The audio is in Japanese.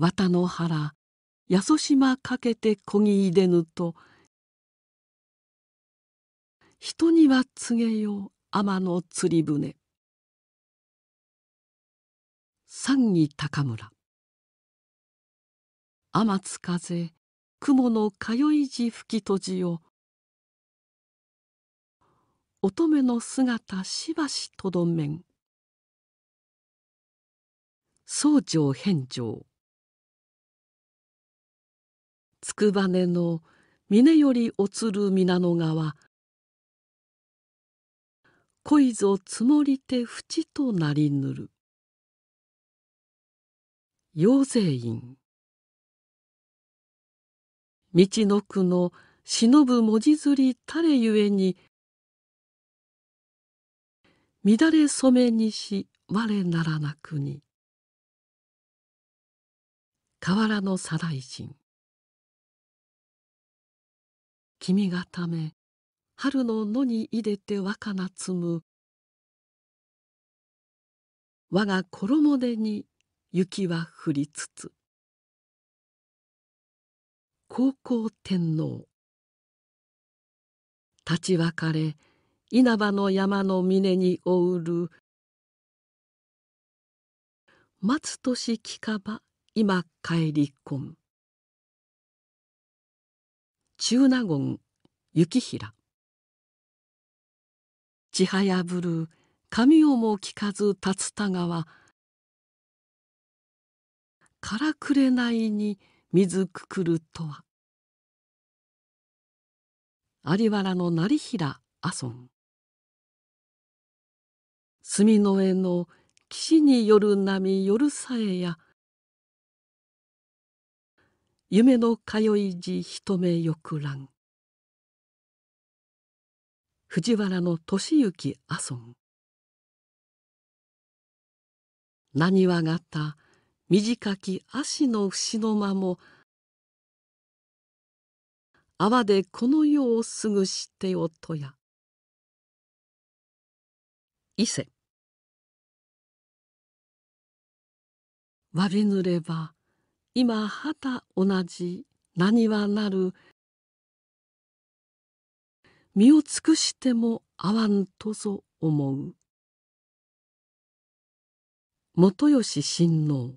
綿の原八十島かけてこぎいでぬと人には告げよ天の釣り船三義高村天津風雲の通い字吹きとじを乙女の姿しばしとどめん僧正返上くばねの峰よりおつる皆の川恋ぞ積もりて淵となりぬる養勢院道の句の忍ぶ文字ずりたれゆえに乱れ染めにし我ならなくに河原の左大人君がため春の野にいでて若菜摘む我が衣でに雪は降りつつ高校天皇立ち別れ稲葉の山の峰におうる松年聞かば今帰り込む中納言幸平ちはやぶる髪をも聞かず竜田川からくれないに水くくるとは有原の成平阿孫墨の絵の岸による波夜さえや夢の通い時一目よらん。藤原の俊行阿孫何はがた短き足の節の間も泡でこの世をすぐしておとや伊勢わびぬれば今はた同じ何はなる身を尽くしても合わんとぞ思う元吉親王